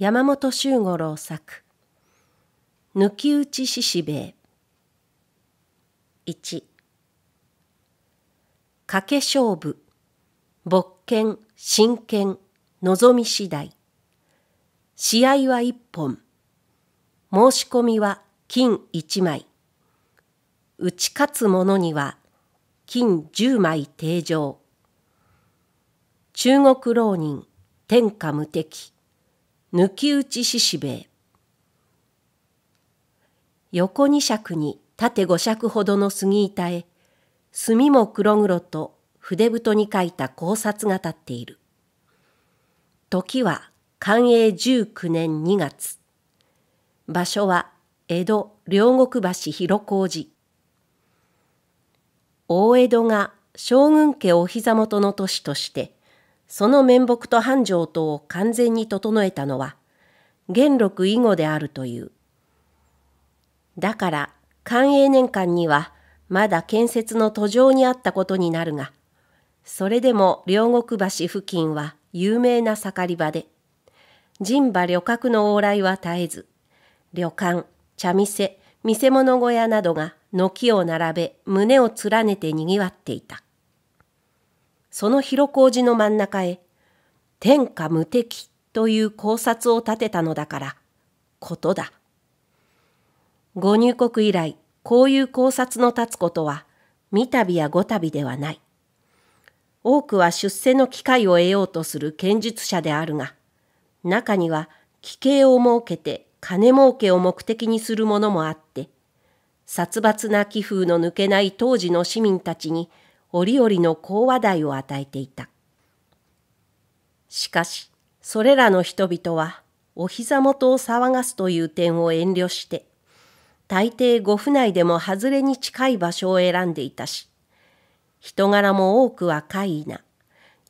山本周五郎作抜き打ち子兵衛」一「賭け勝負勃権真剣望み次第試合は一本申し込みは金一枚打ち勝つ者には金十枚定常中国浪人天下無敵抜き打ちし横二尺に縦五尺ほどの杉板へ墨も黒々と筆太に書いた考察が立っている時は寛永十九年二月場所は江戸両国橋広小路大江戸が将軍家お膝元の都市としてその面目と繁盛とを完全に整えたのは、元禄以後であるという。だから、寛永年間には、まだ建設の途上にあったことになるが、それでも両国橋付近は有名な盛り場で、人馬旅客の往来は絶えず、旅館、茶店、見せ物小屋などが軒を並べ胸を連ねて賑わっていた。その広小路の真ん中へ、天下無敵という考察を立てたのだから、ことだ。ご入国以来、こういう考察の立つことは、三度や五度ではない。多くは出世の機会を得ようとする剣術者であるが、中には奇形を設けて金儲けを目的にするものもあって、殺伐な気風の抜けない当時の市民たちに折々の講話題を与えていた。しかし、それらの人々は、お膝元を騒がすという点を遠慮して、大抵ご府内でも外れに近い場所を選んでいたし、人柄も多くは怪異な、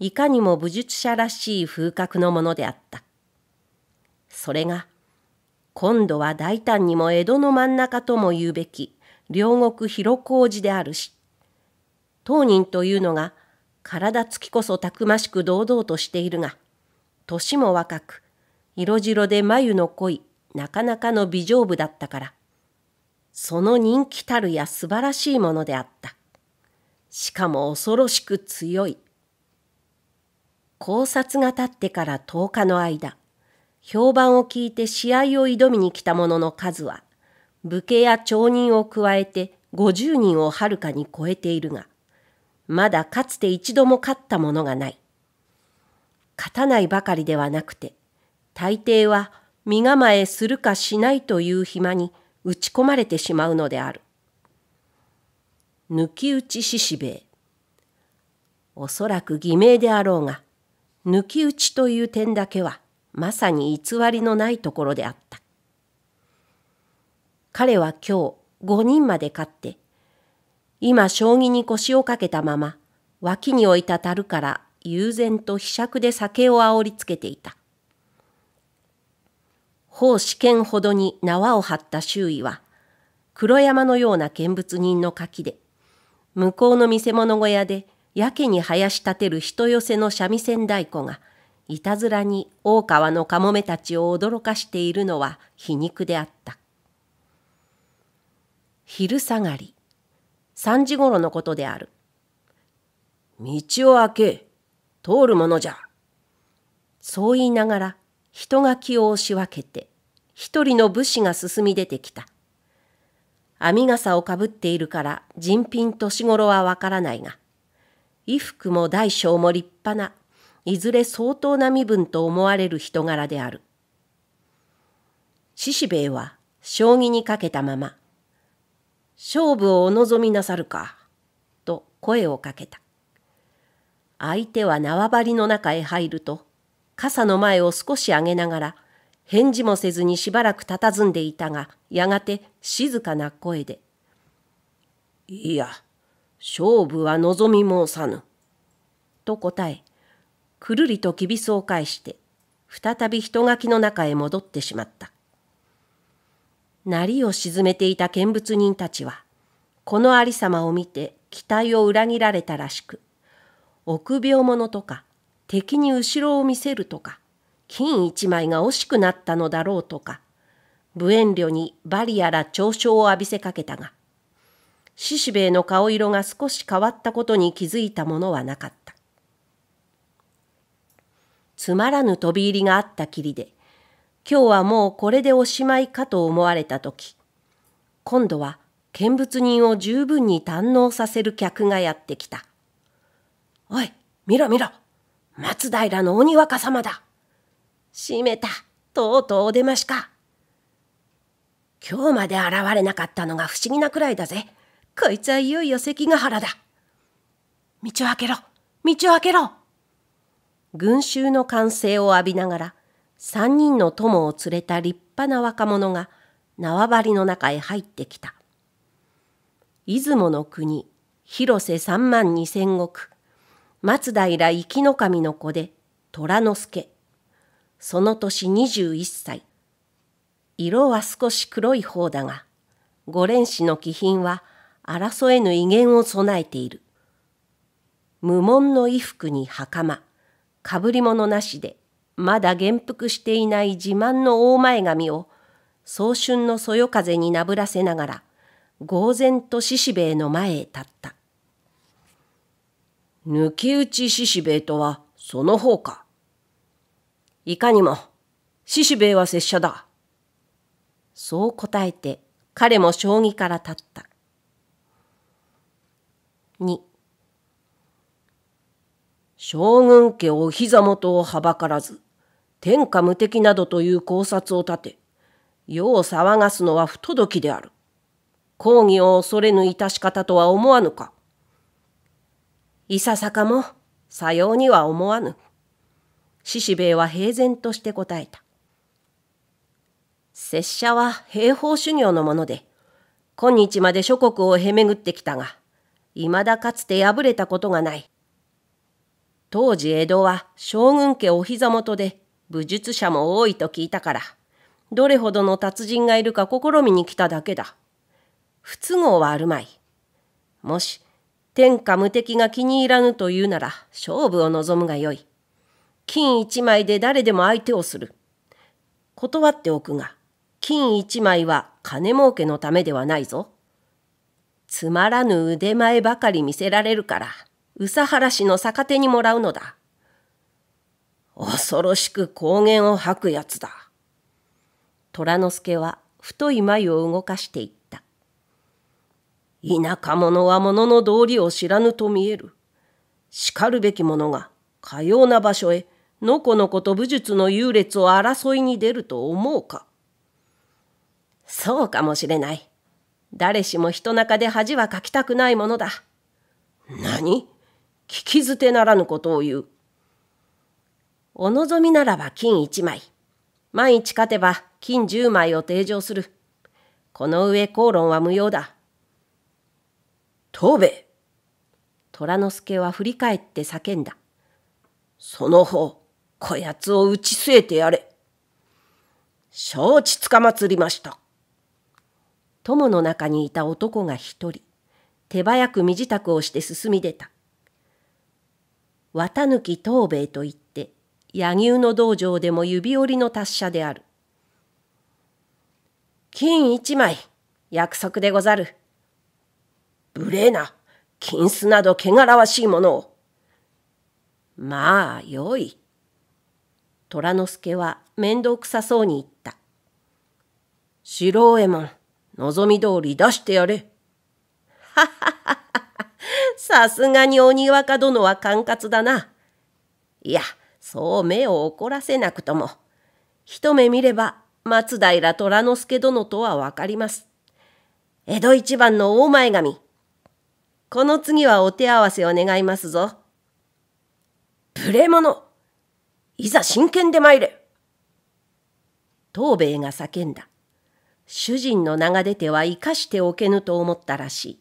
いかにも武術者らしい風格のものであった。それが、今度は大胆にも江戸の真ん中とも言うべき、両国広小路であるし、当人というのが体つきこそたくましく堂々としているが、年も若く、色白で眉の濃い、なかなかの美丈夫だったから、その人気たるや素晴らしいものであった。しかも恐ろしく強い。考察が経ってから10日の間、評判を聞いて試合を挑みに来た者の数は、武家や町人を加えて50人をはるかに超えているが、まだかつて一度も勝ったものがない。勝たないばかりではなくて、大抵は身構えするかしないという暇に打ち込まれてしまうのである。抜き打ち獅子兵衛。おそらく偽名であろうが、抜き打ちという点だけはまさに偽りのないところであった。彼は今日五人まで勝って今将棋に腰をかけたまま、脇に置いた樽から悠然とひしゃくで酒をあおりつけていた。う、試験ほどに縄を張った周囲は、黒山のような見物人の柿で、向こうの見せ物小屋でやけに林立てる人寄せの三味線太鼓が、いたずらに大川のかもめたちを驚かしているのは皮肉であった。昼下がり、3時ごろのことである。道を開け、通るものじゃ。そう言いながら、人が気を押し分けて、一人の武士が進み出てきた。編傘をかぶっているから人品年頃はわからないが、衣服も大小も立派な、いずれ相当な身分と思われる人柄である。獅子兵衛は将棋にかけたまま、勝負をお望みなさるか、と声をかけた。相手は縄張りの中へ入ると、傘の前を少し上げながら、返事もせずにしばらく佇んでいたが、やがて静かな声で、いや、勝負は望み申さぬ。と答え、くるりときびすを返して、再び人垣の中へ戻ってしまった。りを沈めていた見物人たちは、この有様を見て期待を裏切られたらしく、臆病者とか、敵に後ろを見せるとか、金一枚が惜しくなったのだろうとか、無遠慮にバリやら嘲笑を浴びせかけたが、獅子兵衛の顔色が少し変わったことに気づいたものはなかった。つまらぬ飛び入りがあったきりで、今日はもうこれでおしまいかと思われた時今度は見物人を十分に堪能させる客がやってきた「おい見ろ見ろ松平の鬼若様だ閉めたとうとうお出ましか今日まで現れなかったのが不思議なくらいだぜこいつはいよいよ関ヶ原だ道を開けろ道を開けろ」群衆の歓声を浴びながら三人の友を連れた立派な若者が縄張りの中へ入ってきた。出雲の国、広瀬三万二千石、松平生きの神の子で虎之助。その年二十一歳。色は少し黒い方だが、五連氏の気品は争えぬ威厳を備えている。無門の衣服に袴、被り物なしで、まだ元服していない自慢の大前髪を、早春のそよ風になぶらせながら、呆然と獅子兵衛の前へ立った。抜き打ち獅子兵衛とは、その方か。いかにも、獅子兵衛は拙者だ。そう答えて、彼も将棋から立った。2将軍家お膝元をはばからず、天下無敵などという考察を立て、世を騒がすのは不届きである。抗議を恐れぬ致し方とは思わぬか。いささかも、さようには思わぬ。獅子兵衛は平然として答えた。拙者は兵法修行のもので、今日まで諸国をへめぐってきたが、未だかつて敗れたことがない。当時江戸は将軍家お膝元で武術者も多いと聞いたから、どれほどの達人がいるか試みに来ただけだ。不都合はあるまい。もし、天下無敵が気に入らぬと言うなら、勝負を望むがよい。金一枚で誰でも相手をする。断っておくが、金一枚は金儲けのためではないぞ。つまらぬ腕前ばかり見せられるから、宇佐原氏の逆手にもらうのだ。恐ろしく光源を吐くやつだ。虎之助は太い眉を動かしていった。田舎者は物の道理を知らぬと見える。しかるべき者がかような場所へのこのこと武術の優劣を争いに出ると思うか。そうかもしれない。誰しも人中で恥はかきたくないものだ。何聞き捨てならぬことを言う。お望みならば金一枚。万一勝てば金十枚を提上する。この上口論は無用だ。東兵衛虎之助は振り返って叫んだ。その方、こやつを打ち据えてやれ。承知つかまつりました。友の中にいた男が一人、手早く身支度をして進み出た。綿き藤兵衛と言って、柳生の道場でも指折りの達者である。金一枚、約束でござる。無礼な、金子など汚らわしいものを。まあ、よい。虎之助は面倒くさそうに言った。白右衛門、望み通り出してやれ。はははは、さすがに鬼若殿は管轄だな。いや、そう目を怒らせなくとも一目見れば松平虎之助殿とは分かります。江戸一番の大前髪。この次はお手合わせを願いますぞ。無礼者いざ真剣で参れ東兵衛が叫んだ。主人の名が出ては生かしておけぬと思ったらしい。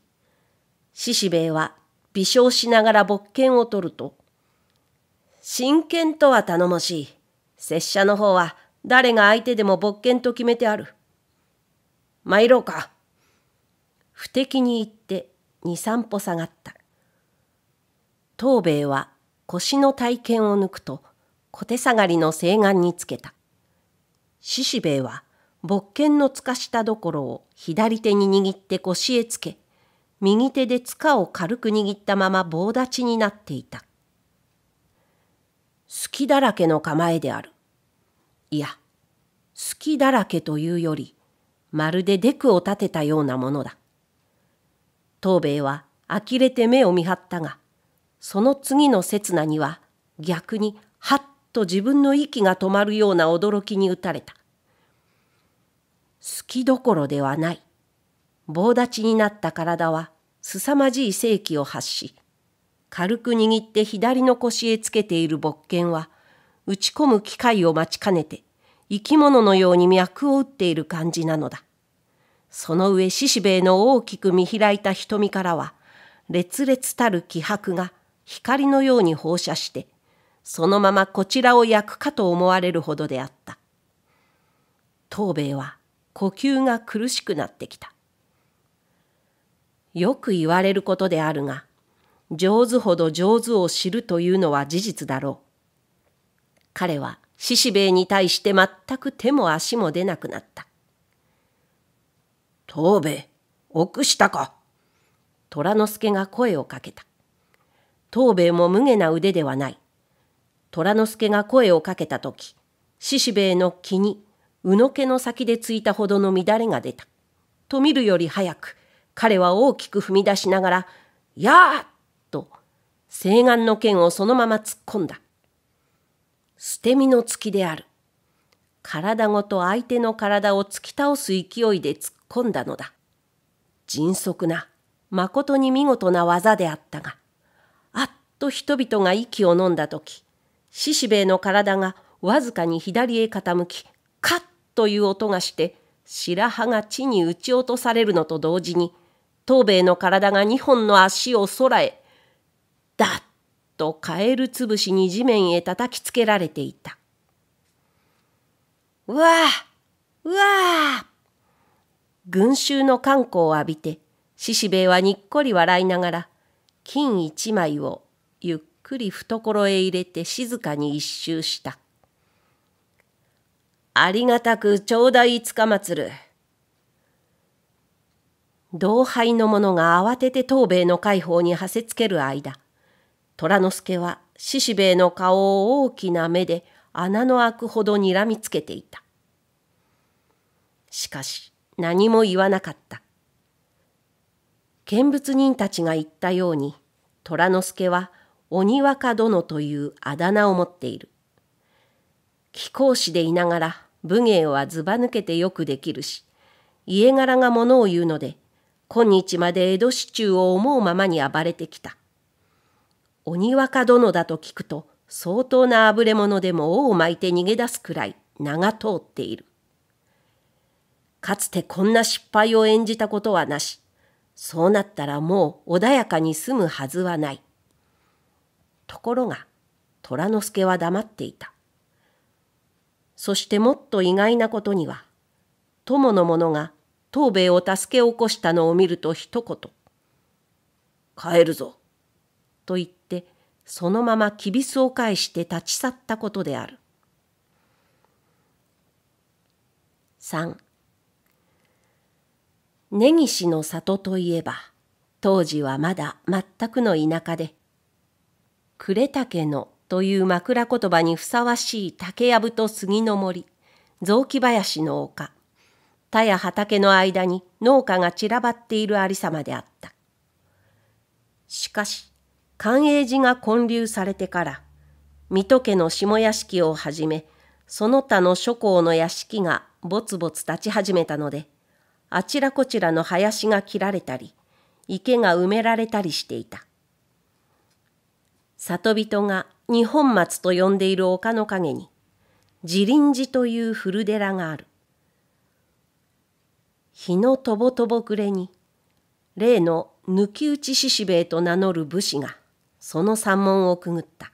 獅子兵衛は微笑しながら勃剣を取ると、真剣とは頼もしい。拙者の方は誰が相手でも勃剣と決めてある。参ろうか。不敵に言って二三歩下がった。藤兵衛は腰の体験を抜くと小手下がりの西岸につけた。獅子兵衛は勃剣のつかしたどころを左手に握って腰へつけ、右手で塚を軽く握ったまま棒立ちになっていた。好きだらけの構えである。いや、好きだらけというより、まるでデクを立てたようなものだ。東兵は呆れて目を見張ったが、その次の刹那には逆にはっと自分の息が止まるような驚きに打たれた。好きどころではない。棒立ちになった体はすさまじい性気を発し、軽く握って左の腰へつけている木剣は、打ち込む機会を待ちかねて、生き物のように脈を打っている感じなのだ。その上、獅子兵衛の大きく見開いた瞳からは、烈々たる気迫が光のように放射して、そのままこちらを焼くかと思われるほどであった。藤兵衛は呼吸が苦しくなってきた。よく言われることであるが、上手ほど上手を知るというのは事実だろう。彼は獅子兵衛に対して全く手も足も出なくなった。藤兵衛、臆したか。虎之助が声をかけた。藤兵衛も無下な腕ではない。虎之助が声をかけた時、獅子兵衛の気に、うのけの先でついたほどの乱れが出た。と見るより早く、彼は大きく踏み出しながら、やあ西岸の剣をそのまま突っ込んだ。捨て身の突きである。体ごと相手の体を突き倒す勢いで突っ込んだのだ。迅速な、誠に見事な技であったが、あっと人々が息を飲んだ時、獅子兵衛の体がわずかに左へ傾き、カッという音がして、白羽が地に打ち落とされるのと同時に、東兵衛の体が2本の足を空へだっとカエルつぶしに地面へ叩きつけられていた。うわあうわあ群衆の観光を浴びて、獅子兵衛はにっこり笑いながら、金一枚をゆっくり懐へ入れて静かに一周した。ありがたく頂戴つかまつる。同輩の者が慌てて藤兵衛の介抱にはせつける間、虎之助は獅子兵衛の顔を大きな目で穴の開くほどにらみつけていた。しかし何も言わなかった。見物人たちが言ったように虎之助は鬼若殿というあだ名を持っている。貴公子でいながら武芸はずば抜けてよくできるし家柄がものを言うので今日まで江戸市中を思うままに暴れてきた。鬼若殿だと聞くと相当なあぶれ者でも尾を巻いて逃げ出すくらい名が通っている。かつてこんな失敗を演じたことはなし。そうなったらもう穏やかに済むはずはない。ところが、虎之助は黙っていた。そしてもっと意外なことには、友の者が東兵を助け起こしたのを見ると一言、帰るぞ、と言ってそのままきびすを返して立ち去ったことである。三、根岸の里といえば当時はまだ全くの田舎で「呉竹の」という枕言葉にふさわしい竹やぶと杉の森雑木林の丘田や畑の間に農家が散らばっているありさまであった。しかし寛永寺が建立されてから、水戸家の下屋敷をはじめ、その他の諸侯の屋敷がぼつぼつ立ち始めたので、あちらこちらの林が切られたり、池が埋められたりしていた。里人が日本松と呼んでいる丘の陰に、自林寺という古寺がある。日のとぼとぼ暮れに、例の抜き打ち獅子べえと名乗る武士が、その山門をくぐった。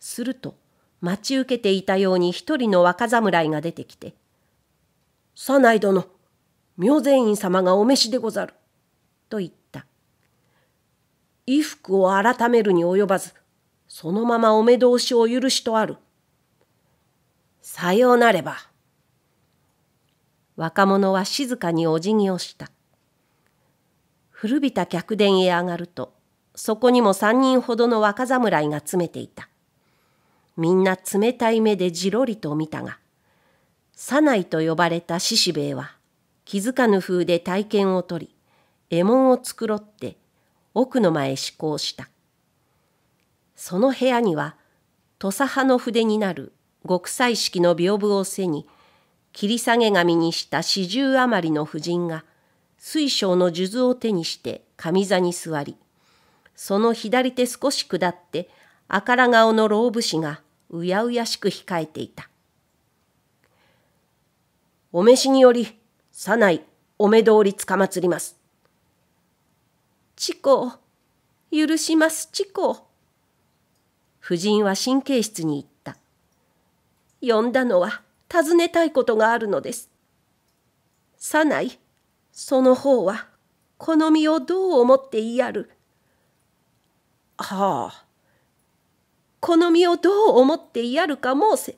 すると、待ち受けていたように一人の若侍が出てきて、左内殿、明善院様がお召しでござる、と言った。衣服を改めるに及ばず、そのままお目通しを許しとある。さようなれば。若者は静かにお辞儀をした。古びた客殿へ上がると、そこにも三人ほどの若侍が詰めていた。みんな冷たい目でじろりと見たが、左内と呼ばれた獅子兵衛は、気づかぬ風で体験を取り、獲物を繕って奥の前へ施行した。その部屋には、土佐派の筆になる極彩色の屏風を背に、切り下げ紙にした四十余りの婦人が、水晶の数珠を手にして上座に座り、その左手少し下って、あから顔の老武士がうやうやしく控えていた。お召しにより、さない、お目通りつかまつります。チコ、許します、チコ。夫人は神経質に言った。呼んだのは尋ねたいことがあるのです。さない、その方は、この身をどう思って言いやる。ああ、この身をどう思ってやるか申せ。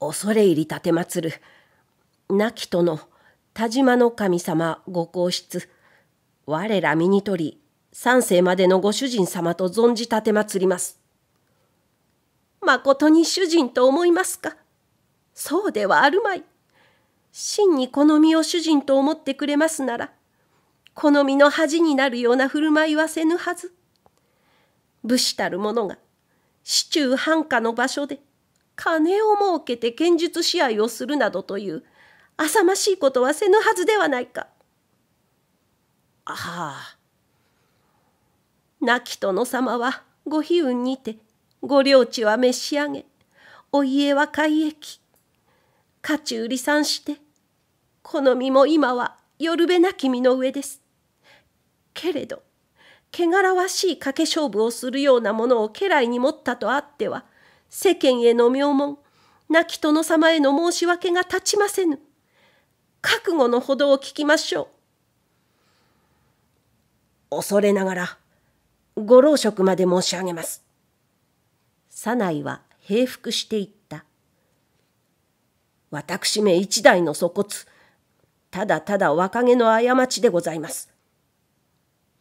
恐れ入り立てまつる、亡きとの田島の神様ご皇室、我ら身にとり、三世までのご主人様と存じ立てまつります。まことに主人と思いますかそうではあるまい。真にこの身を主人と思ってくれますなら、好みの恥になるような振る舞いはせぬはず。武士たる者が市中繁華の場所で金を儲けて剣術試合をするなどという浅ましいことはせぬはずではないか。ああ。亡き殿様はご悲運にてご領地は召し上げお家は改易家中離散して好みも今はよるべなき身の上です。けれど汚らわしい賭け勝負をするようなものを家来に持ったとあっては世間への名門亡き殿様への申し訳が立ちませぬ覚悟のほどを聞きましょう恐れながらご老職まで申し上げます左内は平服していった私め一代の粗骨ただただ若気の過ちでございます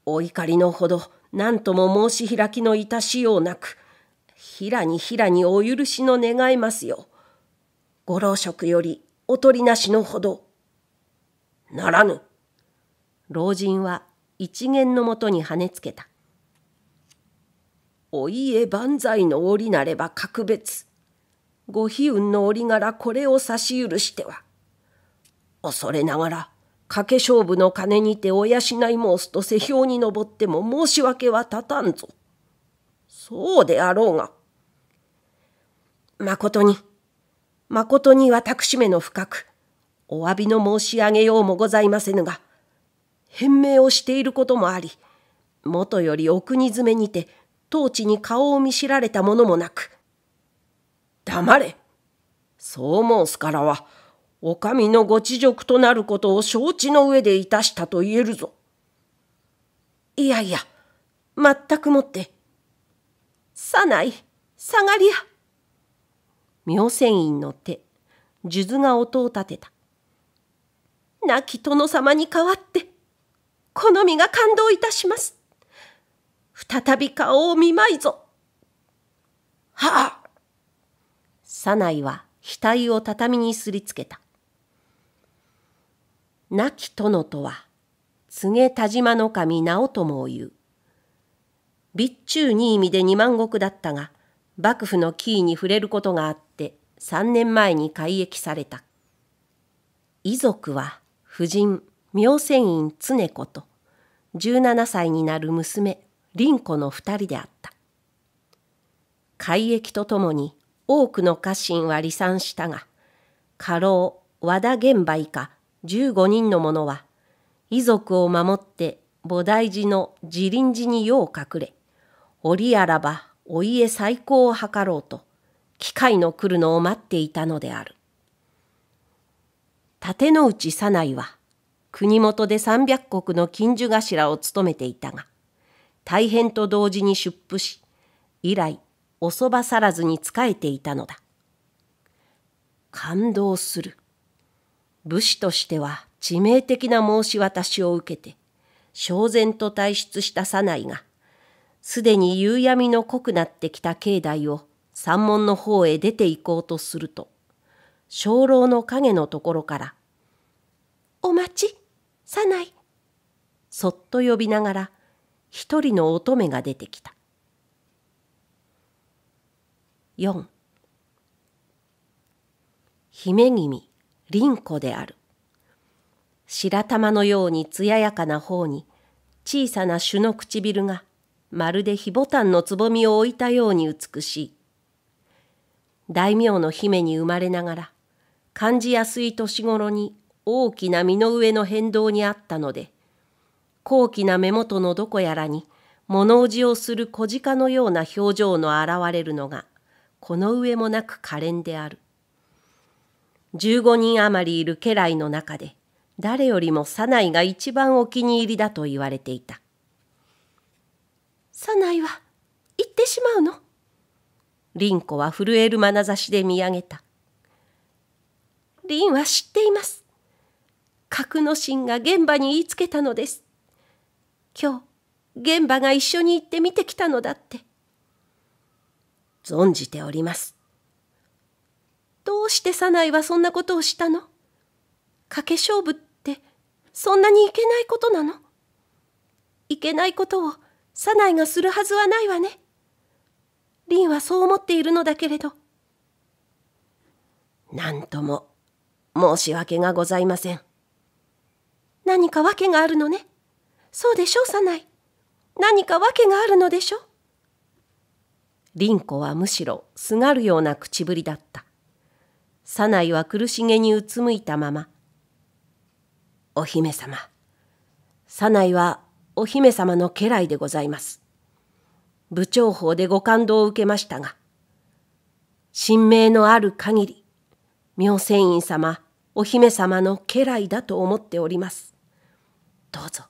お怒りのほど何とも申し開きの致しようなくひらにひらにお許しの願いますよご老職よりおとりなしのほどならぬ老人は一元のもとに跳ねつけたお家万歳の折なれば格別ご悲運の折柄これを差し許しては恐れながら賭け勝負の金にておしない申すと世評に上っても申し訳は立たんぞ。そうであろうが。誠に、誠に私めの深く、お詫びの申し上げようもございませぬが、返命をしていることもあり、元よりお国詰めにて、当地に顔を見知られたものもなく、黙れそう申すからは、お上のご知辱となることを承知の上でいたしたと言えるぞ。いやいや、全くもって。さない、下がりや。妙泉院の手、数珠が音を立てた。亡き殿様に代わって、この身が感動いたします。再び顔を見舞いぞ。はあ。さないは額を畳にすりつけた。亡き殿とは、告げ田島の神直友を言う。備中に意味で二万石だったが、幕府のキーに触れることがあって、三年前に改役された。遺族は、夫人、妙仙院常子と、十七歳になる娘、凛子の二人であった。改役とともに、多くの家臣は離散したが、家老、和田玄馬以下、15人の者は遺族を守って菩提寺の自臨寺に世を隠れ折あらばお家再興を図ろうと機会の来るのを待っていたのである立之内左内は国元で三百石の金樹頭を務めていたが大変と同時に出布し以来おそばさらずに仕えていたのだ感動する武士としては致命的な申し渡しを受けて、焦然と退出した左内が、すでに夕闇の濃くなってきた境内を山門の方へ出て行こうとすると、鐘楼の影のところから、お待ち、左内。そっと呼びながら、一人の乙女が出てきた。四。姫君凛子である。白玉のように艶やかな方に小さな種の唇がまるで火ボタンのつぼみを置いたように美しい。大名の姫に生まれながら感じやすい年頃に大きな身の上の変動にあったので高貴な目元のどこやらに物おじをする小鹿のような表情の現れるのがこの上もなく可憐である。15人余りいる家来の中で、誰よりも左内が一番お気に入りだと言われていた。左内は行ってしまうの凛子は震える眼差しで見上げた。凛は知っています。格之進が現場に言いつけたのです。今日、現場が一緒に行って見てきたのだって。存じております。どうしてサナイはそんなことをしたの賭け勝負ってそんなにいけないことなのいけないことをサナイがするはずはないわね。リンはそう思っているのだけれど。なんとも申し訳がございません。何か訳があるのね。そうでしょ、う、サナイ。何か訳があるのでしょ。リンコはむしろすがるような口ぶりだった。左内は苦しげにうつむいたまま、お姫様、左内はお姫様の家来でございます。部長法でご感動を受けましたが、神明のある限り、妙仙院様、お姫様の家来だと思っております。どうぞ、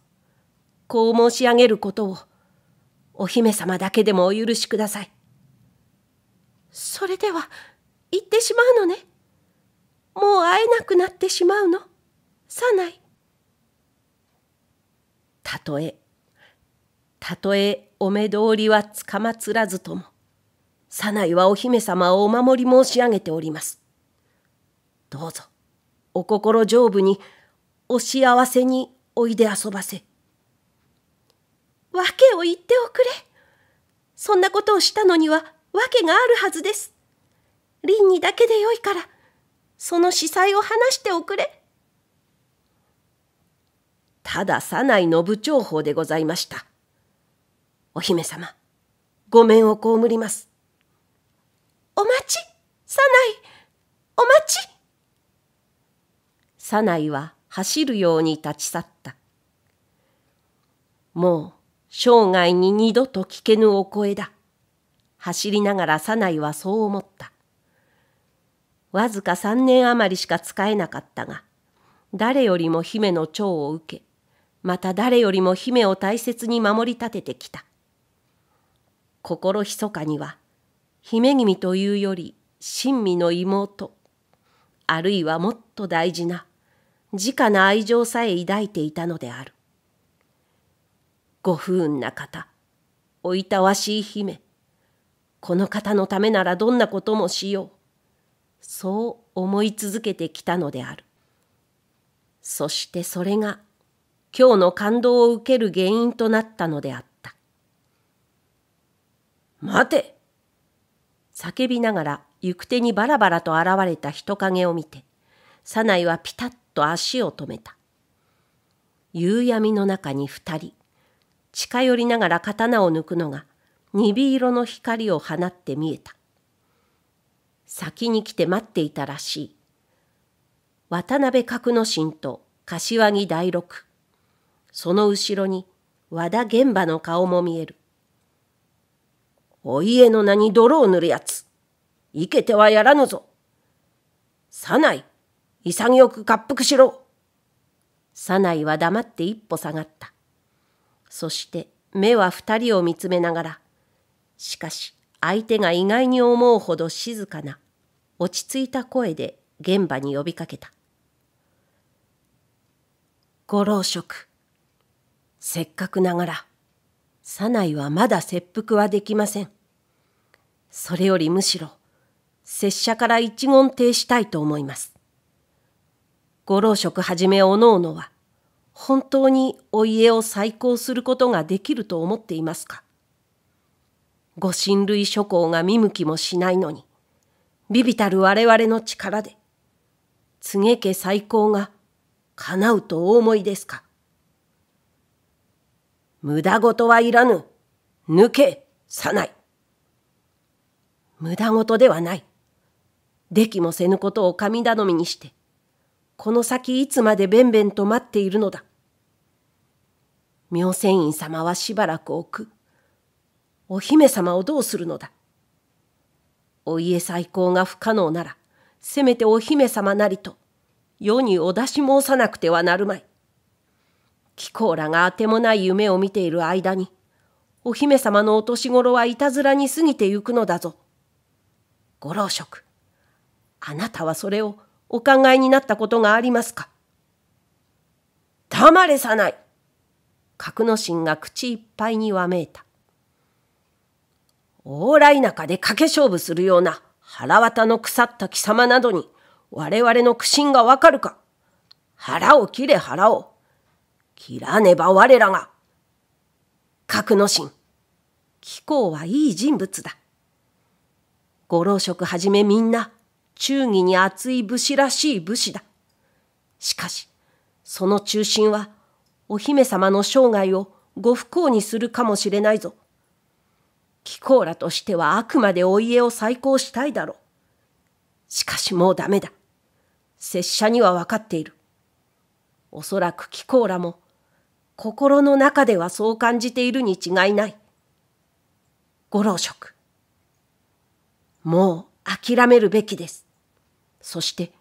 こう申し上げることを、お姫様だけでもお許しください。それでは、行ってしまうのね。もう会えなくなってしまうのさないたとえたとえお目通りはつかまつらずともさないはお姫様をお守り申し上げておりますどうぞお心丈夫にお幸せにおいで遊ばせ訳を言っておくれそんなことをしたのには訳があるはずです凛にだけでよいからその司祭を話しておくれ。ただ左内信長法でございました。お姫様、ごめんを被ります。お待ち、左内、お待ち。左内は走るように立ち去った。もう生涯に二度と聞けぬお声だ。走りながら左内はそう思った。わずか3年余りしか使えなかったが、誰よりも姫の長を受け、また誰よりも姫を大切に守り立ててきた。心密かには、姫君というより、親身の妹、あるいはもっと大事な、直な愛情さえ抱いていたのである。ご不運な方、おいたわしい姫、この方のためならどんなこともしよう。そう思い続けてきたのである。そしてそれが今日の感動を受ける原因となったのであった。待て叫びながら行く手にバラバラと現れた人影を見て、サナイはピタッと足を止めた。夕闇の中に二人、近寄りながら刀を抜くのが、鈍色の光を放って見えた。先に来て待っていたらしい。渡辺角之進と柏木大六。その後ろに和田玄馬の顔も見える。お家の名に泥を塗るやつ。いけてはやらぬぞ。さない、潔く滑腹しろ。さないは黙って一歩下がった。そして目は二人を見つめながら、しかし相手が意外に思うほど静かな落ち着いた声で現場に呼びかけた「ご老職せっかくながら左内はまだ切腹はできませんそれよりむしろ拙者から一言呈したいと思いますご老職はじめおのおのは本当にお家を再興することができると思っていますかご親類諸侯が見向きもしないのに微々たる我々の力で、告げ家再興が叶うとお思いですか。無駄事はいらぬ。抜け、さない。無駄事ではない。出来もせぬことを神頼みにして、この先いつまでべんべんと待っているのだ。妙仙院様はしばらく置く。お姫様をどうするのだ。お家再興が不可能なら、せめてお姫様なりと、世にお出し申さなくてはなるまい。貴公らがあてもない夢を見ている間に、お姫様のお年頃はいたずらに過ぎてゆくのだぞ。ご老職、あなたはそれをお考えになったことがありますか黙れさない角之進が口いっぱいにわめいた。往来中で賭け勝負するような腹渡の腐った貴様などに我々の苦心がわかるか。腹を切れ腹を。切らねば我らが。格之進、貴公はいい人物だ。ご老職はじめみんな、忠義に厚い武士らしい武士だ。しかし、その中心は、お姫様の生涯をご不幸にするかもしれないぞ。貴公らとしてはあくまでお家を再興したいだろう。しかしもうダメだ。拙者には分かっている。おそらく貴公らも、心の中ではそう感じているに違いない。ご老職。もう諦めるべきです。そして、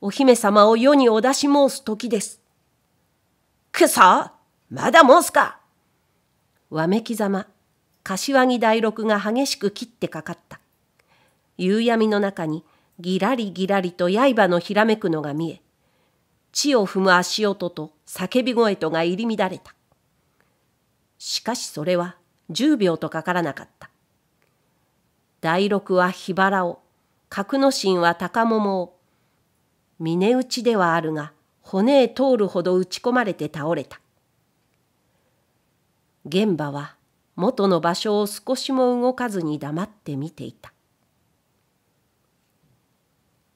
お姫様を世にお出し申す時です。くそまだ申すかわめきざま、柏木大六が激しく切ってかかった。夕闇の中にぎらりぎらりと刃のひらめくのが見え、地を踏む足音と叫び声とが入り乱れた。しかしそれは十秒とかからなかった。第六は日らを、格之進は高桃を、峰打ちではあるが骨へ通るほど打ち込まれて倒れた。現場は元の場所を少しも動かずに黙って見ていた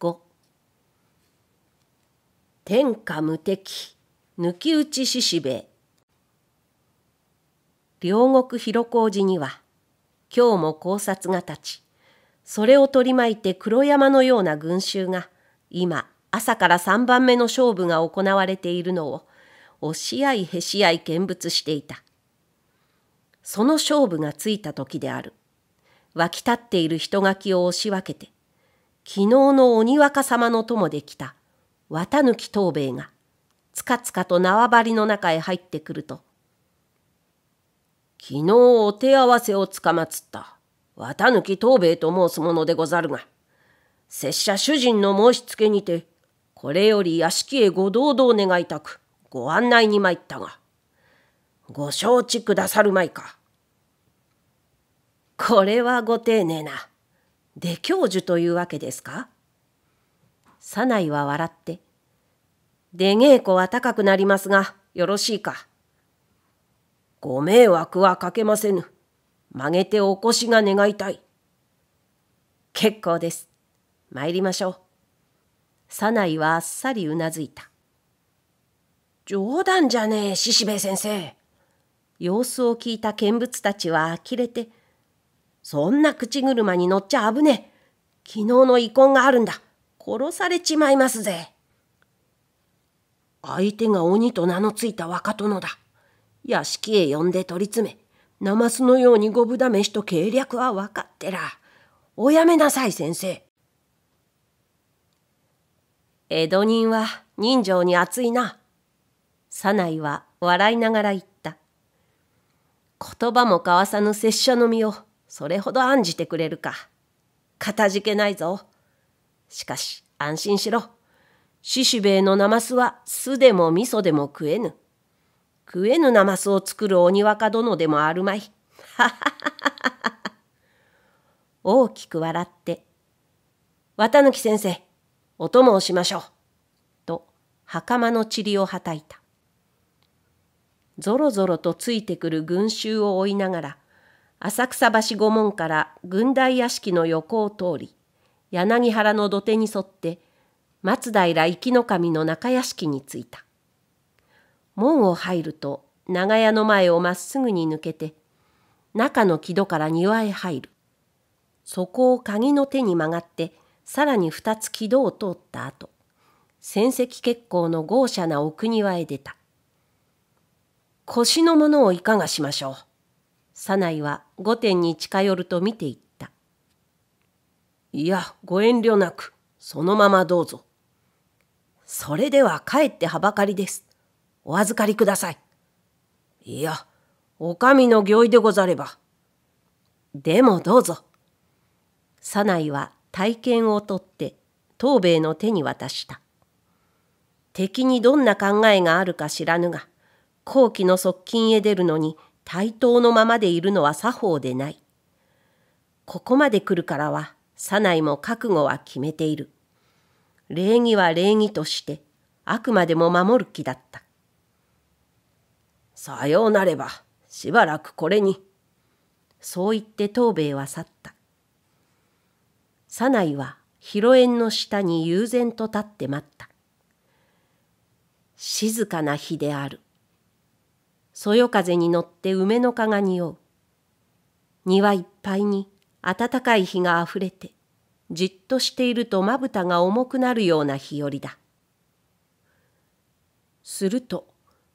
5天下無敵抜き打ち獅子兵両国広小路には今日も考察が立ちそれを取り巻いて黒山のような群衆が今朝から三番目の勝負が行われているのを押し合いへし合い見物していたその勝負がついた時である。湧き立っている人垣を押し分けて、昨日の鬼若様の友で来た綿貫藤兵衛が、つかつかと縄張りの中へ入ってくると、昨日お手合わせをつかまつった、綿貫藤兵衛と申すものでござるが、拙者主人の申し付けにて、これより屋敷へご同道願いたく、ご案内に参ったが、ご承知くださるまいか。これはご丁寧な。で教授というわけですか左内は笑って。出稽古は高くなりますが、よろしいか。ご迷惑はかけませぬ。曲げてお越しが願いたい。結構です。参りましょう。左内はあっさりうなずいた。冗談じゃねえ、ししべ先生。様子を聞いた見物たちは呆れてそんな口車に乗っちゃ危ねえ。昨日の遺恨があるんだ。殺されちまいますぜ。相手が鬼と名のついた若殿だ。屋敷へ呼んで取り詰め、ナマスのようにごぶだめしと計略は分かってら。おやめなさい先生。江戸人は人情に熱いな。左内は笑いながら言った。言葉も交わさぬ拙者の身をそれほど案じてくれるか。かたじけないぞ。しかし、安心しろ。獅子兵衛のナマスは酢でも味噌でも食えぬ。食えぬナマスを作る鬼若殿でもあるまい。はははは。大きく笑って、綿貫先生、お供をしましょう。と、袴の塵をはたいた。ぞろぞろとついてくる群衆を追いながら、浅草橋御門から軍大屋敷の横を通り、柳原の土手に沿って、松平生の守の中屋敷に着いた。門を入ると、長屋の前をまっすぐに抜けて、中の木戸から庭へ入る。そこを鍵の手に曲がって、さらに二つ木戸を通った後、戦績結構の豪奢な奥庭へ出た。腰のものをいかがしましょう。左内は御殿に近寄ると見ていったいやご遠慮なくそのままどうぞそれではかえってはばかりですお預かりくださいいやお上の御意でござればでもどうぞ左内は体験を取って東兵衛の手に渡した敵にどんな考えがあるか知らぬが後期の側近へ出るのに対等のままでいるのは作法でない。ここまで来るからは、左内も覚悟は決めている。礼儀は礼儀として、あくまでも守る気だった。さようなれば、しばらくこれに。そう言って藤兵衛は去った。左内は広縁の下に悠然と立って待った。静かな日である。そよ風に乗って梅の香が匂う。庭いっぱいに暖かい日があふれて、じっとしているとまぶたが重くなるような日和だ。すると、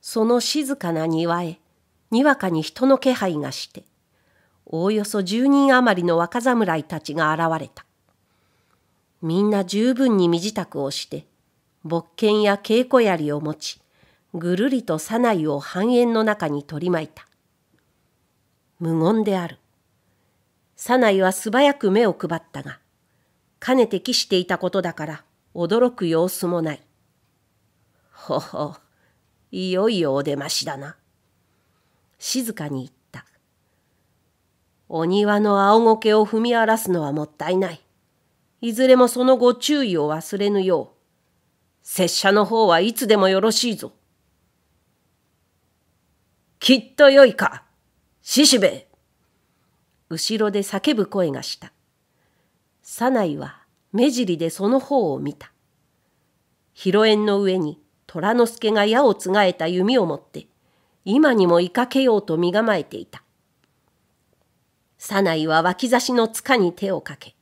その静かな庭へ、にわかに人の気配がして、おおよそ十人余りの若侍たちが現れた。みんな十分に身支度をして、勃剣や稽古槍を持ち、ぐるりと左内を半円の中に取り巻いた。無言である。左内は素早く目を配ったが、かねて帰していたことだから驚く様子もない。ほほ、いよいよお出ましだな。静かに言った。お庭の青苔を踏み荒らすのはもったいない。いずれもそのご注意を忘れぬよう。拙者の方はいつでもよろしいぞ。きっとよいかししべ後ろで叫ぶ声がした。左内は目尻でその方を見た。広縁の上に虎之助が矢をつがえた弓を持って、今にも追いかけようと身構えていた。左内は脇差しの塚に手をかけ、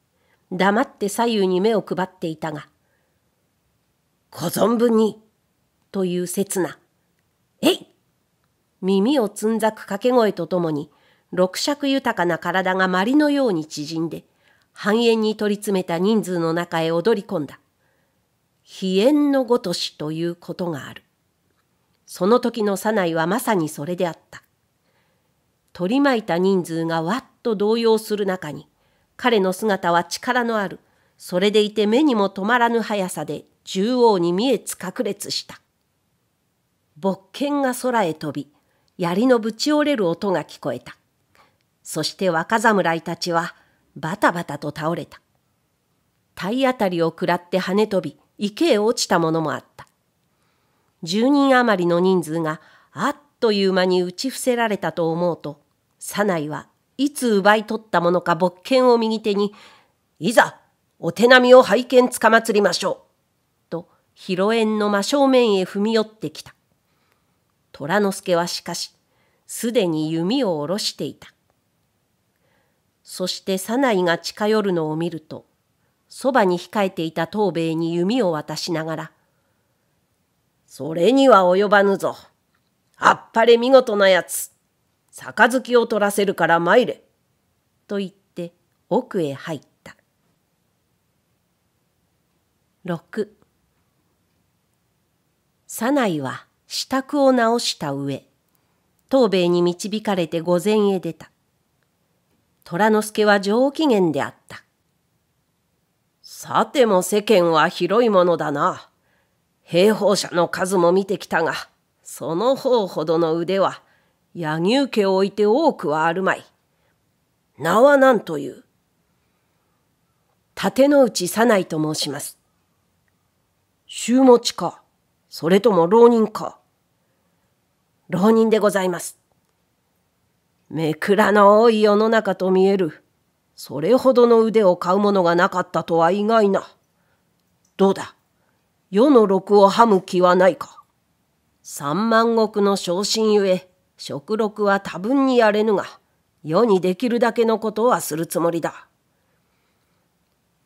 黙って左右に目を配っていたが、ご存分に、という刹那、えい耳をつんざく掛け声とともに、六尺豊かな体がまりのように縮んで、半円に取り詰めた人数の中へ踊り込んだ。飛燕のごとしということがある。その時の左内はまさにそれであった。取り巻いた人数がわっと動揺する中に、彼の姿は力のある、それでいて目にも止まらぬ速さで縦横に見えつ確裂した。勃剣が空へ飛び、槍のぶち折れる音が聞こえた。そして若侍たちはバタバタと倒れた。体当たりを食らって跳ね飛び、池へ落ちたものもあった。十人余りの人数があっという間に打ち伏せられたと思うと、左内はいつ奪い取ったものか勃剣を右手に、いざ、お手並みを拝見つかまつりましょう。と、広縁の真正面へ踏み寄ってきた。虎之助はしかし、すでに弓を下ろしていた。そして左内が近寄るのを見ると、そばに控えていた藤兵衛に弓を渡しながら、それには及ばぬぞ。あっぱれ見事なやつ。杯を取らせるから参れ。と言って奥へ入った。六。左内は支度を直した上、東兵に導かれて御前へ出た。虎之助は上機嫌であった。さても世間は広いものだな。兵法者の数も見てきたが、その方ほどの腕は、柳生家を置いて多くはあるまい。名は何という盾の内早内と申します。週持ちか。それとも浪人か。浪人でございます。めくらの多い世の中と見える。それほどの腕を買うものがなかったとは意外な。どうだ世の禄をはむ気はないか。三万石の昇進ゆえ、食禄は多分にやれぬが、世にできるだけのことはするつもりだ。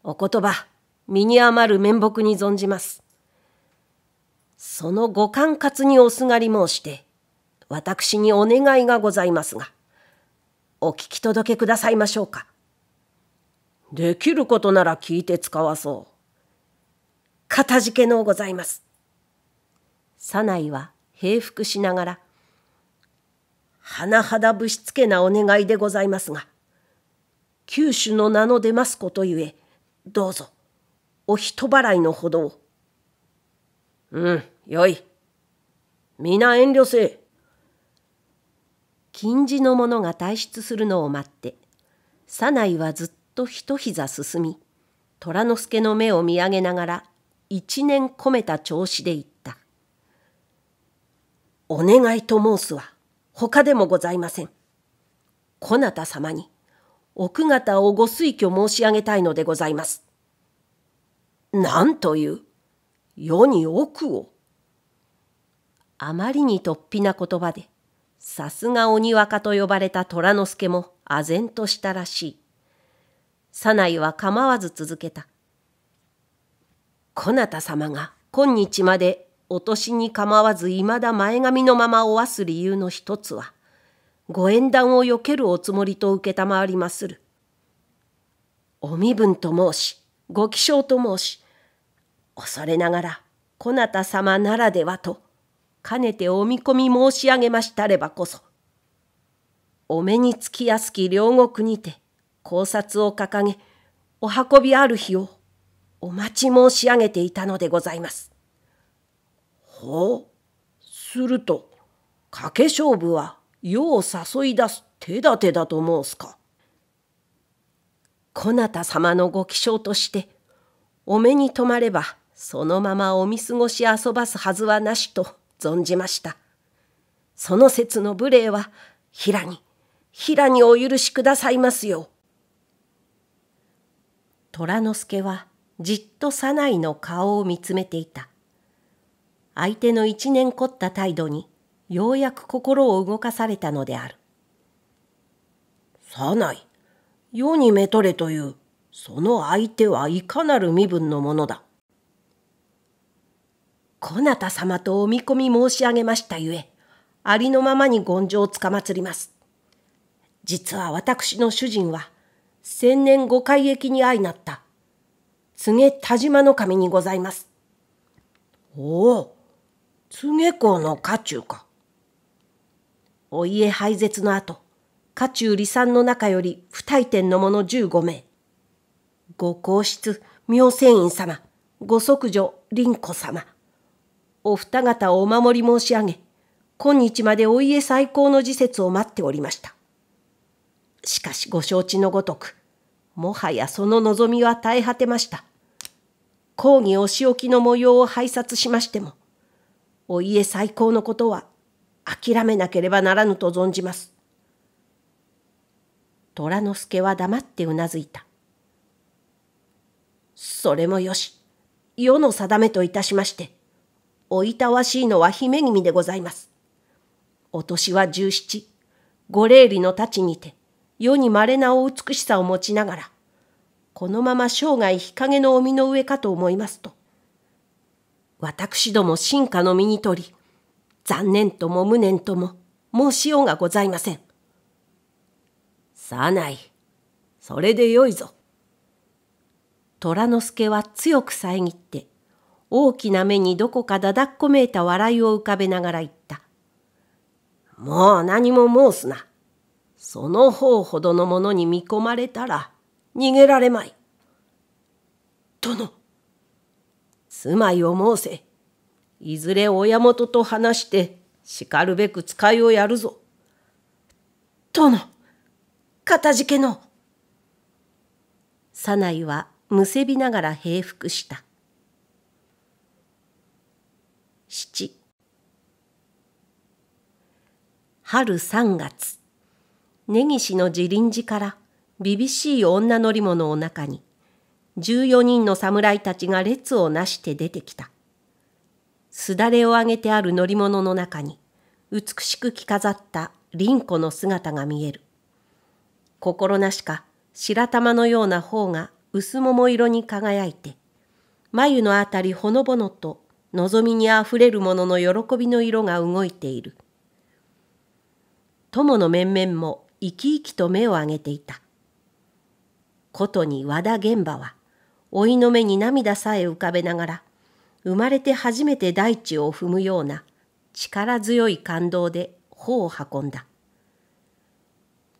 お言葉、身に余る面目に存じます。そのご管轄におすがり申して私にお願いがございますがお聞き届けくださいましょうかできることなら聞いて使わそうかたじけのうございます左内は平服しながらはだぶしつけなお願いでございますが九州の名の出ますことゆえどうぞお人払いのほどをうん、よい。皆遠慮せえ。禁の者が退出するのを待って、左内はずっと一膝進み、虎之助の目を見上げながら、一年込めた調子で言った。お願いと申すは、他でもございません。こなた様に、奥方をご推挙申し上げたいのでございます。なんという。世に奥を。あまりに突飛な言葉で、さすが鬼若と呼ばれた虎之助も唖然としたらしい。左内は構わず続けた。こなた様が今日までお年に構わずいまだ前髪のままおわす理由の一つは、ご縁談をよけるおつもりと承りまする。お身分と申し、ご気性と申し、恐れながら、こなた様ならではと、かねてお見込み申し上げましたればこそ、お目につきやすき両国にて、考察を掲げ、お運びある日を、お待ち申し上げていたのでございます。ほう、すると、賭け勝負は、世を誘い出す手立てだと申すか。こなた様のご気性として、お目に留まれば、そのままお見過ごし遊ばすはずはなしと存じました。その説の無礼は、平に、平にお許しくださいますよ。虎之助は、じっと左内の顔を見つめていた。相手の一年凝った態度に、ようやく心を動かされたのである。左内、世にめとれという、その相手はいかなる身分のものだ。こなた様とお見込み申し上げましたゆえ、ありのままに権上つかまつります。実は私の主人は、千年ご改役に相なった、柘植田島の神にございます。おお、柘植公の家中か。お家廃絶の後、家中離散の中より不退転の者15名。ご皇室、妙仙院様、ご息女、凛子様。お二方をお守り申し上げ、今日までお家最高の時節を待っておりました。しかしご承知のごとく、もはやその望みは耐え果てました。講義お仕置きの模様を拝察しましても、お家最高のことは諦めなければならぬと存じます。虎之助は黙ってうなずいた。それもよし、世の定めといたしまして、おいたわしいのは姫君でございます。お年は十七、五霊里の太刀にて、世に稀なお美しさを持ちながら、このまま生涯日陰のお身の上かと思いますと、私ども進化の身にとり、残念とも無念とも申しようがございません。さないそれでよいぞ。虎之助は強く遮って大きな目にどこかだだっこめいた笑いを浮かべながら言った。もう何も申すな。その方ほどのものに見込まれたら逃げられまい。殿。住まいを申せ。いずれ親元と話してしかるべく使いをやるぞ。殿、かたじけの。サナはむせびながら平服した。七春3月根岸の自臨時からびびしい女乗り物を中に14人の侍たちが列をなして出てきたすだれを上げてある乗り物の中に美しく着飾った凛子の姿が見える心なしか白玉のような方が薄桃色に輝いて眉のあたりほのぼのと望みにあふれるものの喜びの色が動いている。友の面々も生き生きと目を上げていた。ことに和田玄馬は、老いの目に涙さえ浮かべながら、生まれて初めて大地を踏むような力強い感動で頬を運んだ。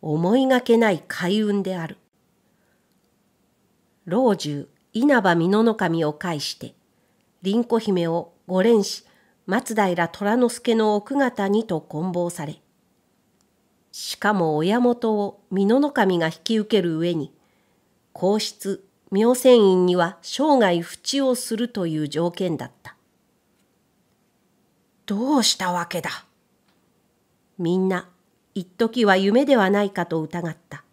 思いがけない開運である。老中稲葉美濃守を介して、凛子姫を五連氏松平虎之助の奥方にと梱包されしかも親元を美濃守が引き受ける上に皇室妙泉院には生涯淵をするという条件だったどうしたわけだみんな一時は夢ではないかと疑った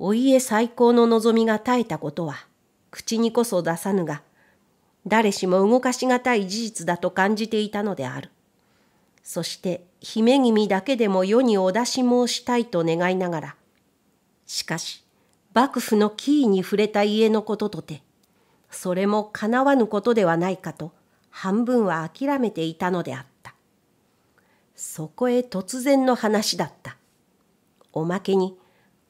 お家最高の望みが絶えたことは口にこそ出さぬが誰しも動かしがたい事実だと感じていたのである。そして姫君だけでも世にお出し申したいと願いながら、しかし幕府のキーに触れた家のこととて、それも叶わぬことではないかと半分は諦めていたのであった。そこへ突然の話だった。おまけに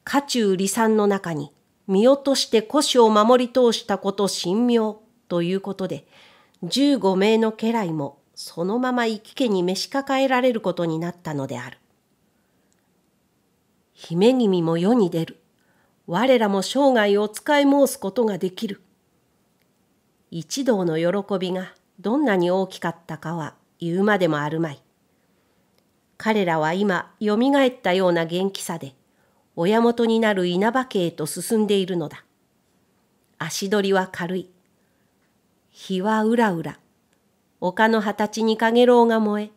家中離散の中に見落として古書を守り通したこと神妙ということで15名の家来もそのまま生き家に召し抱えられることになったのである。姫君も世に出る。我らも生涯を使い申すことができる。一同の喜びがどんなに大きかったかは言うまでもあるまい。彼らは今よみがえったような元気さで親元になる稲葉家へと進んでいるのだ。足取りは軽い。日はうらうら。丘の二に歳にろうが燃え、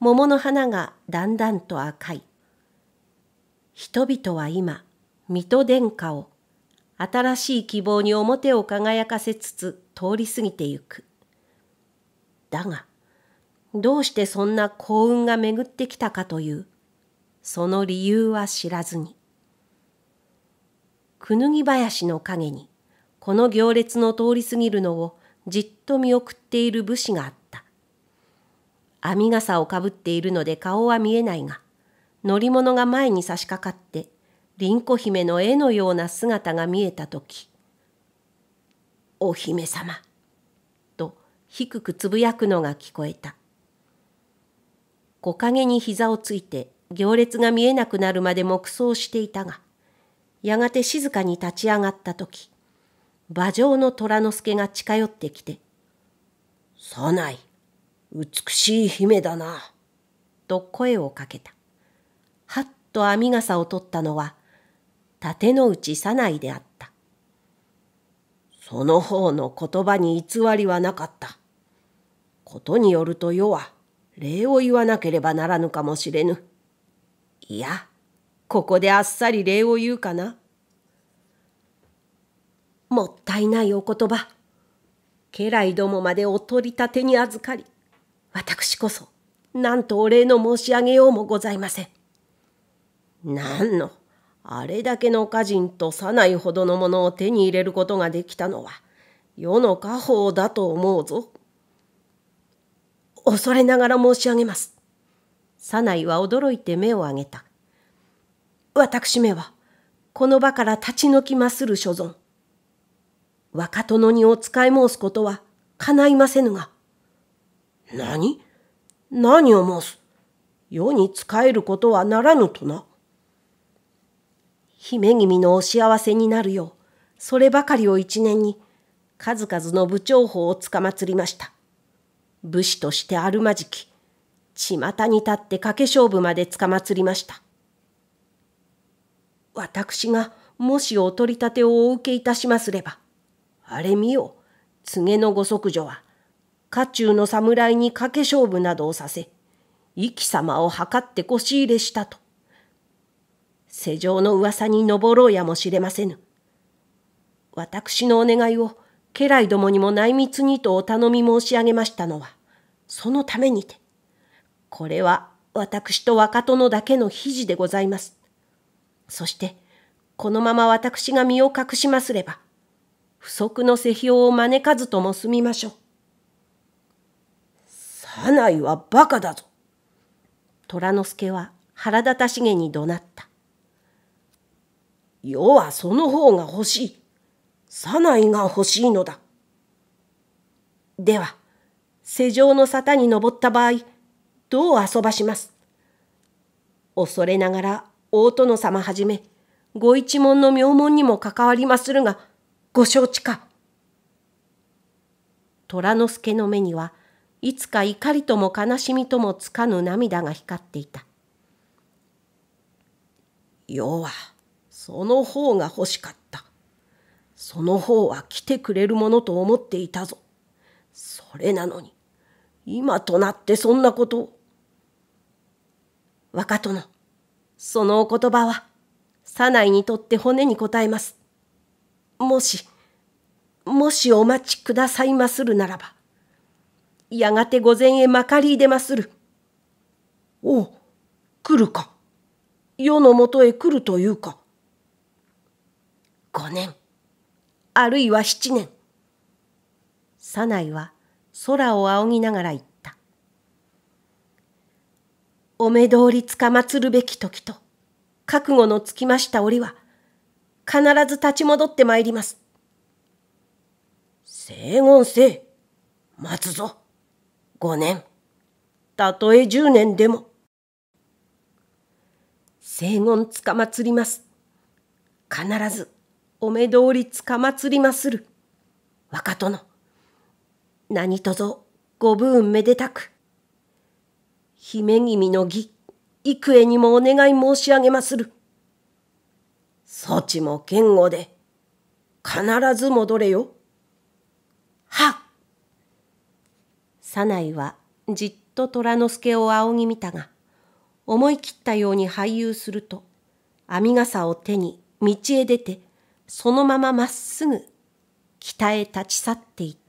桃の花がだんだんと赤い。人々は今、水戸殿下を、新しい希望に表を輝かせつつ通り過ぎてゆく。だが、どうしてそんな幸運が巡ってきたかという、その理由は知らずに。くぬぎ林の陰に、この行列の通り過ぎるのをじっと見送っている武士があった。編み傘をかぶっているので顔は見えないが、乗り物が前に差し掛かって、凛子姫の絵のような姿が見えた時。お姫様、と低くつぶやくのが聞こえた。木陰に膝をついて行列が見えなくなるまで黙想していたが、やがて静かに立ち上がった時、馬上の虎之助が近寄ってきて、さない、美しい姫だな、と声をかけた。はっと編み傘を取ったのは、盾の内さないであった。その方の言葉に偽りはなかった。ことによると世は、礼を言わなければならぬかもしれぬ。いや、ここであっさり礼を言うかな。もったいないお言葉。家来どもまでお取り立てに預かり、私こそ、なんとお礼の申し上げようもございません。何の、あれだけの家人とさないほどのものを手に入れることができたのは、世の家宝だと思うぞ。恐れながら申し上げます。さないは驚いて目を上げた。私めは、この場から立ち退きまする所存。若殿にお使い申すことは叶いませぬが。何何を申す世に仕えることはならぬとな。姫君のお幸せになるよう、そればかりを一年に、数々の部長法をつかまつりました。武士としてあるまじき、巷に立って賭け勝負までつかまつりました。私がもしお取り立てをお受けいたしますれば、あれ見よ、告げのご息女は、家中の侍に賭け勝負などをさせ、生き様を図ってこし入れしたと。世情の噂に登ろうやもしれませぬ。私のお願いを、家来どもにも内密にとお頼み申し上げましたのは、そのためにて、これは私と若殿だけの肘でございます。そして、このまま私が身を隠しますれば、不足の世評を招かずとも済みましょう。家内はバカだぞ。虎之助は腹立たしげに怒鳴った。世はその方が欲しい。家内が欲しいのだ。では、世上の沙汰に登った場合、どう遊ばします恐れながら大殿様はじめ、ご一門の名門にも関わりまするが、ご承知か。虎之助の目にはいつか怒りとも悲しみともつかぬ涙が光っていた。要はその方が欲しかった。その方は来てくれるものと思っていたぞ。それなのに今となってそんなことを。若殿、そのお言葉は、左内にとって骨に応えます。もし、もしお待ちくださいまするならば、やがて御前へまかり出まする。おう、来るか。世のもとへ来るというか。五年、あるいは七年。左内は空を仰ぎながら言った。お目通りつかまつるべき時と、覚悟のつきました折は、必ず立ち戻ってまいります。生言せ待つぞ。5年。たとえ10年でも。生言つかまつります。必ずお目通りつかまつりまする。若殿。何とぞご運めでたく。姫君の儀、幾重にもお願い申し上げまする。そちも堅固で、必ず戻れよ。はっ左内はじっと虎之助を仰ぎ見たが、思い切ったように俳優すると、編み傘を手に道へ出て、そのまままっすぐ北へ立ち去っていった。